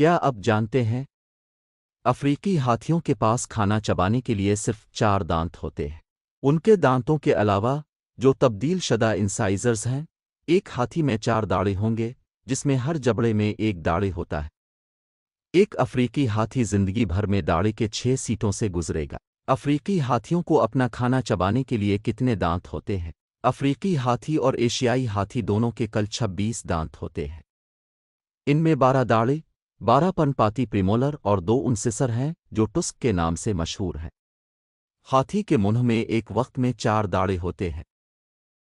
क्या आप जानते हैं अफ्रीकी हाथियों के पास खाना चबाने के लिए सिर्फ चार दांत होते हैं उनके दांतों के अलावा जो तब्दील शदा इंसाइजर्स हैं एक हाथी में चार दाढ़े होंगे जिसमें हर जबड़े में एक दाढ़े होता है एक अफ्रीकी हाथी जिंदगी भर में दाढ़े के छह सीटों से गुजरेगा अफ्रीकी हाथियों को अपना खाना चबाने के लिए कितने दांत होते हैं अफ्रीकी हाथी और एशियाई हाथी दोनों के कल 26 दांत होते हैं इनमें 12 दाढ़े बारह पनपाती प्रिमोलर और दो उनसिसर हैं जो टुस्क के नाम से मशहूर हैं हाथी के मुंह में एक वक्त में चार दाड़े होते हैं